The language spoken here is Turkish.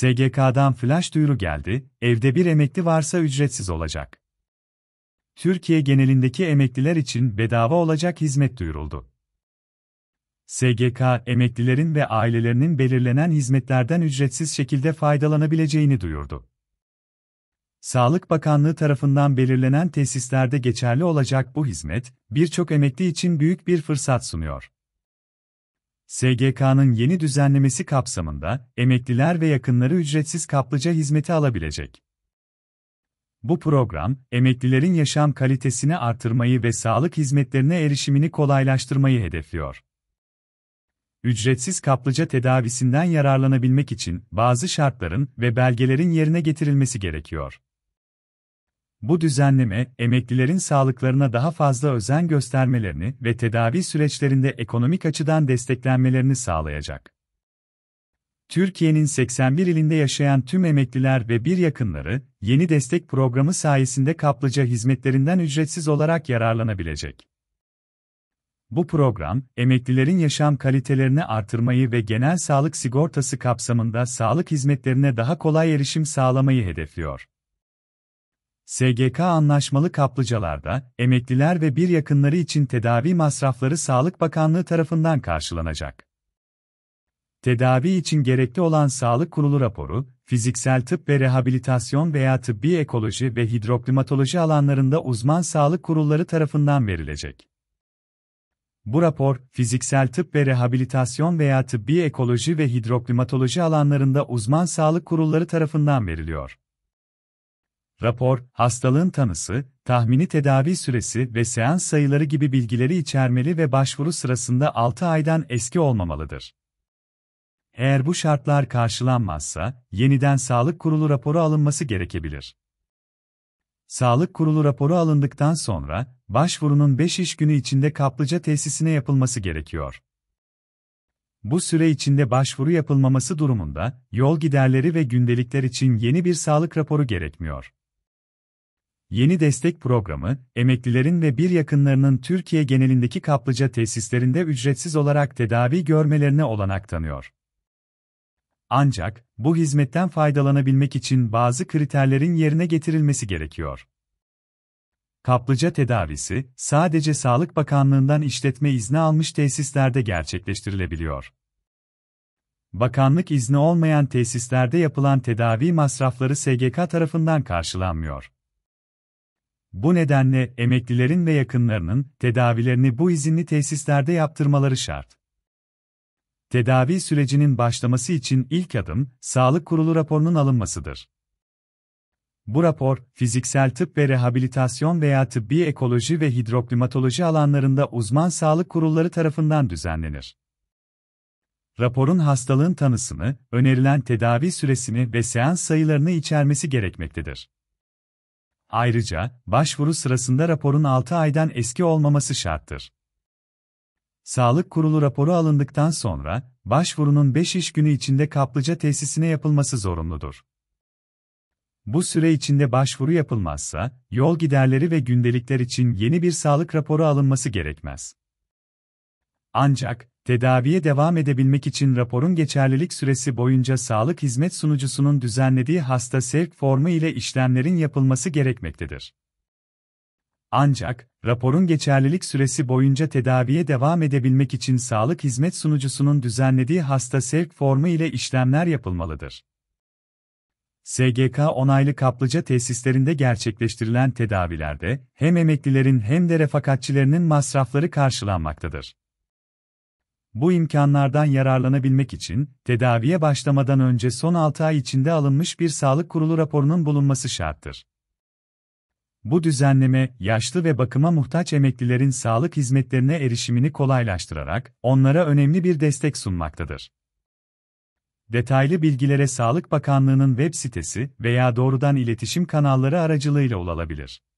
SGK'dan flash duyuru geldi, evde bir emekli varsa ücretsiz olacak. Türkiye genelindeki emekliler için bedava olacak hizmet duyuruldu. SGK, emeklilerin ve ailelerinin belirlenen hizmetlerden ücretsiz şekilde faydalanabileceğini duyurdu. Sağlık Bakanlığı tarafından belirlenen tesislerde geçerli olacak bu hizmet, birçok emekli için büyük bir fırsat sunuyor. SGK'nın yeni düzenlemesi kapsamında emekliler ve yakınları ücretsiz kaplıca hizmeti alabilecek. Bu program, emeklilerin yaşam kalitesini artırmayı ve sağlık hizmetlerine erişimini kolaylaştırmayı hedefliyor. Ücretsiz kaplıca tedavisinden yararlanabilmek için bazı şartların ve belgelerin yerine getirilmesi gerekiyor. Bu düzenleme, emeklilerin sağlıklarına daha fazla özen göstermelerini ve tedavi süreçlerinde ekonomik açıdan desteklenmelerini sağlayacak. Türkiye'nin 81 ilinde yaşayan tüm emekliler ve bir yakınları, yeni destek programı sayesinde kaplıca hizmetlerinden ücretsiz olarak yararlanabilecek. Bu program, emeklilerin yaşam kalitelerini artırmayı ve genel sağlık sigortası kapsamında sağlık hizmetlerine daha kolay erişim sağlamayı hedefliyor. SGK anlaşmalı kaplıcalarda, emekliler ve bir yakınları için tedavi masrafları Sağlık Bakanlığı tarafından karşılanacak. Tedavi için gerekli olan sağlık kurulu raporu, fiziksel tıp ve rehabilitasyon veya tıbbi ekoloji ve hidroklimatoloji alanlarında uzman sağlık kurulları tarafından verilecek. Bu rapor, fiziksel tıp ve rehabilitasyon veya tıbbi ekoloji ve hidroklimatoloji alanlarında uzman sağlık kurulları tarafından veriliyor rapor, hastalığın tanısı, tahmini tedavi süresi ve seans sayıları gibi bilgileri içermeli ve başvuru sırasında 6 aydan eski olmamalıdır. Eğer bu şartlar karşılanmazsa, yeniden Sağlık Kurulu raporu alınması gerekebilir. Sağlık Kurulu raporu alındıktan sonra, başvurunun 5 iş günü içinde kaplıca tesisine yapılması gerekiyor. Bu süre içinde başvuru yapılmaması durumunda, yol giderleri ve gündelikler için yeni bir sağlık raporu gerekmiyor. Yeni destek programı, emeklilerin ve bir yakınlarının Türkiye genelindeki kaplıca tesislerinde ücretsiz olarak tedavi görmelerine olanak tanıyor. Ancak, bu hizmetten faydalanabilmek için bazı kriterlerin yerine getirilmesi gerekiyor. Kaplıca tedavisi, sadece Sağlık Bakanlığından işletme izni almış tesislerde gerçekleştirilebiliyor. Bakanlık izni olmayan tesislerde yapılan tedavi masrafları SGK tarafından karşılanmıyor. Bu nedenle emeklilerin ve yakınlarının tedavilerini bu izinli tesislerde yaptırmaları şart. Tedavi sürecinin başlaması için ilk adım, sağlık kurulu raporunun alınmasıdır. Bu rapor, fiziksel tıp ve rehabilitasyon veya tıbbi ekoloji ve hidroklimatoloji alanlarında uzman sağlık kurulları tarafından düzenlenir. Raporun hastalığın tanısını, önerilen tedavi süresini ve seans sayılarını içermesi gerekmektedir. Ayrıca, başvuru sırasında raporun 6 aydan eski olmaması şarttır. Sağlık Kurulu raporu alındıktan sonra, başvurunun 5 iş günü içinde kaplıca tesisine yapılması zorunludur. Bu süre içinde başvuru yapılmazsa, yol giderleri ve gündelikler için yeni bir sağlık raporu alınması gerekmez. Ancak, Tedaviye devam edebilmek için raporun geçerlilik süresi boyunca sağlık hizmet sunucusunun düzenlediği hasta sevk formu ile işlemlerin yapılması gerekmektedir. Ancak, raporun geçerlilik süresi boyunca tedaviye devam edebilmek için sağlık hizmet sunucusunun düzenlediği hasta sevk formu ile işlemler yapılmalıdır. SGK onaylı kaplıca tesislerinde gerçekleştirilen tedavilerde hem emeklilerin hem de refakatçilerinin masrafları karşılanmaktadır. Bu imkanlardan yararlanabilmek için, tedaviye başlamadan önce son 6 ay içinde alınmış bir sağlık kurulu raporunun bulunması şarttır. Bu düzenleme, yaşlı ve bakıma muhtaç emeklilerin sağlık hizmetlerine erişimini kolaylaştırarak, onlara önemli bir destek sunmaktadır. Detaylı bilgilere Sağlık Bakanlığı'nın web sitesi veya doğrudan iletişim kanalları aracılığıyla ulaşılabilir.